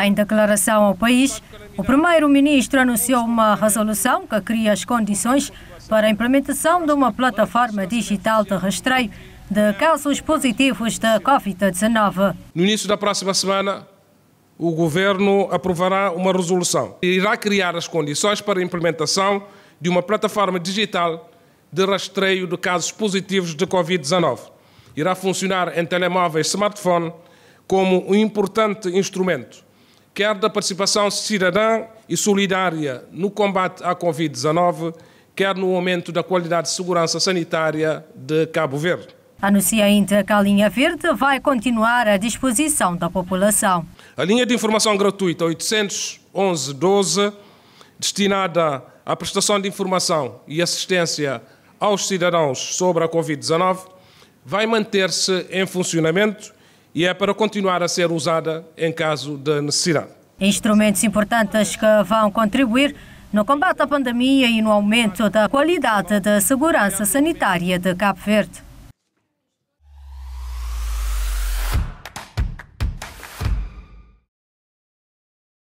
Em declaração ao país, o primeiro-ministro anunciou uma resolução que cria as condições para a implementação de uma plataforma digital de rastreio de casos positivos da Covid-19. No início da próxima semana, o governo aprovará uma resolução e irá criar as condições para a implementação de uma plataforma digital de rastreio de casos positivos de Covid-19. Irá funcionar em telemóveis e smartphone como um importante instrumento quer da participação cidadã e solidária no combate à Covid-19, quer no aumento da qualidade de segurança sanitária de Cabo Verde. Anuncia ainda que a linha verde vai continuar à disposição da população. A linha de informação gratuita 811-12, destinada à prestação de informação e assistência aos cidadãos sobre a Covid-19, vai manter-se em funcionamento e é para continuar a ser usada em caso de necessidade. Instrumentos importantes que vão contribuir no combate à pandemia e no aumento da qualidade da segurança sanitária de Cabo Verde.